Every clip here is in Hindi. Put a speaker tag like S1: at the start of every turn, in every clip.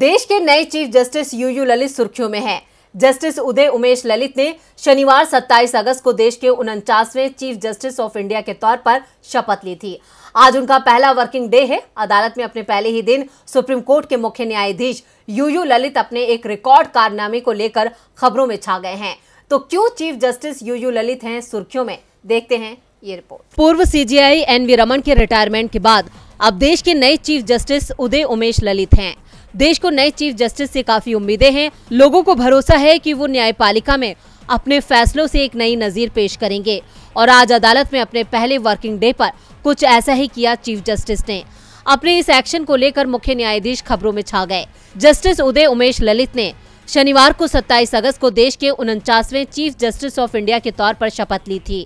S1: देश के नए चीफ जस्टिस यूयू ललित सुर्खियों में हैं। जस्टिस उदय उमेश ललित ने शनिवार 27 अगस्त को देश के उनचासवें चीफ जस्टिस ऑफ इंडिया के तौर पर शपथ ली थी आज उनका पहला वर्किंग डे है अदालत में अपने पहले ही दिन सुप्रीम कोर्ट के मुख्य न्यायाधीश यूयू ललित अपने एक रिकॉर्ड कारनामे को लेकर खबरों में छा गए हैं तो क्यों चीफ जस्टिस यूयू ललित हैं सुर्खियों में देखते हैं ये रिपोर्ट पूर्व सीजीआई एन वी रमन के रिटायरमेंट के बाद अब देश के नए चीफ जस्टिस उदय उमेश ललित हैं देश को नए चीफ जस्टिस से काफी उम्मीदें हैं लोगों को भरोसा है कि वो न्यायपालिका में अपने फैसलों से एक नई नजीर पेश करेंगे और आज अदालत में अपने पहले वर्किंग डे पर कुछ ऐसा ही किया चीफ जस्टिस ने अपने इस एक्शन को लेकर मुख्य न्यायाधीश खबरों में छा गए जस्टिस उदय उमेश ललित ने शनिवार को 27 अगस्त को देश के उनचासवें चीफ जस्टिस ऑफ इंडिया के तौर पर शपथ ली थी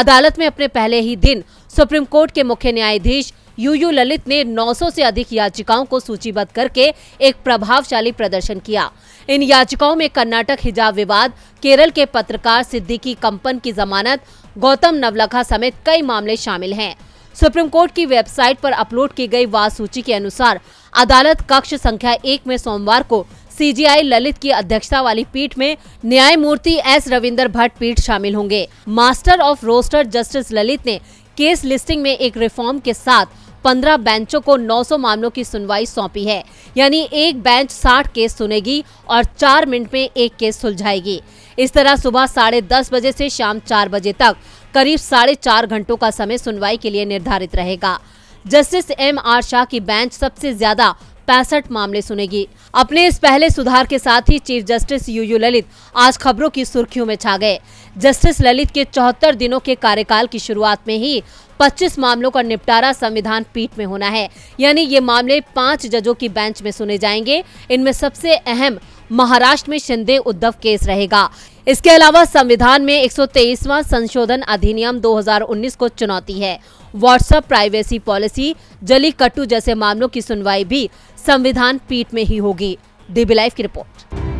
S1: अदालत में अपने पहले ही दिन सुप्रीम कोर्ट के मुख्य न्यायाधीश यूयू ललित ने 900 से अधिक याचिकाओं को सूचीबद्ध करके एक प्रभावशाली प्रदर्शन किया इन याचिकाओं में कर्नाटक हिजाब विवाद केरल के पत्रकार सिद्दीकी कंपन की जमानत गौतम नवलखा समेत कई मामले शामिल हैं सुप्रीम कोर्ट की वेबसाइट पर अपलोड की गई वाद सूची के अनुसार अदालत कक्ष संख्या एक में सोमवार को सीजीआई ललित की अध्यक्षता वाली पीठ में न्यायमूर्ति एस रविंदर भट्ट पीठ शामिल होंगे master of roster justice Lalit ने केस लिस्टिंग में एक रिफॉर्म के साथ 15 बेंचों को 900 मामलों की सुनवाई सौंपी है यानी एक बेंच 60 केस सुनेगी और चार मिनट में एक केस सुलझाएगी इस तरह सुबह साढ़े दस बजे से शाम चार बजे तक करीब साढ़े चार घंटों का समय सुनवाई के लिए निर्धारित रहेगा जस्टिस एम आर शाह की बेंच सबसे ज्यादा पैंसठ मामले सुनेगी अपने इस पहले सुधार के साथ ही चीफ जस्टिस यूयू ललित आज खबरों की सुर्खियों में छा गए जस्टिस ललित के चौहत्तर दिनों के कार्यकाल की शुरुआत में ही 25 मामलों का निपटारा संविधान पीठ में होना है यानी ये मामले पांच जजों की बेंच में सुने जाएंगे इनमें सबसे अहम महाराष्ट्र में शिंदे उद्धव केस रहेगा इसके अलावा संविधान में 123वां संशोधन अधिनियम 2019 को चुनौती है व्हाट्सएप प्राइवेसी पॉलिसी जली कट्टू जैसे मामलों की सुनवाई भी संविधान पीठ में ही होगी डीबी लाइव की रिपोर्ट